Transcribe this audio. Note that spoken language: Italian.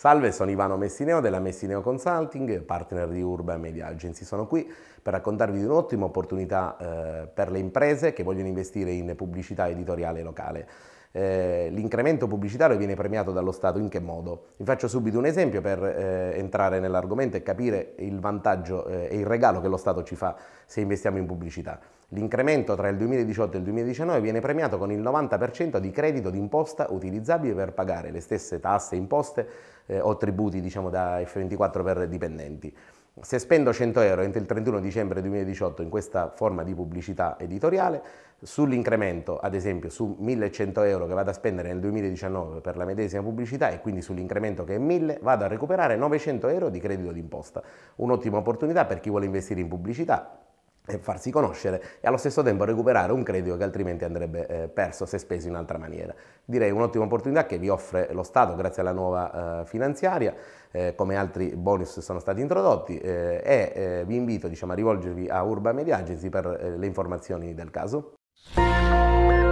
Salve, sono Ivano Messineo della Messineo Consulting, partner di Urba Media Agency. Sono qui per raccontarvi di un'ottima opportunità eh, per le imprese che vogliono investire in pubblicità editoriale locale. Eh, l'incremento pubblicitario viene premiato dallo Stato in che modo? Vi faccio subito un esempio per eh, entrare nell'argomento e capire il vantaggio eh, e il regalo che lo Stato ci fa se investiamo in pubblicità. L'incremento tra il 2018 e il 2019 viene premiato con il 90% di credito d'imposta utilizzabile per pagare le stesse tasse, imposte eh, o tributi diciamo, da F24 per dipendenti. Se spendo 100 euro entro il 31 dicembre 2018 in questa forma di pubblicità editoriale, sull'incremento, ad esempio su 1100 euro che vado a spendere nel 2019 per la medesima pubblicità e quindi sull'incremento che è 1000, vado a recuperare 900 euro di credito d'imposta. Un'ottima opportunità per chi vuole investire in pubblicità, e farsi conoscere e allo stesso tempo recuperare un credito che altrimenti andrebbe eh, perso se speso in altra maniera. Direi un'ottima opportunità che vi offre lo Stato grazie alla nuova eh, finanziaria, eh, come altri bonus sono stati introdotti eh, e eh, vi invito diciamo, a rivolgervi a Urban Media Agency per eh, le informazioni del caso.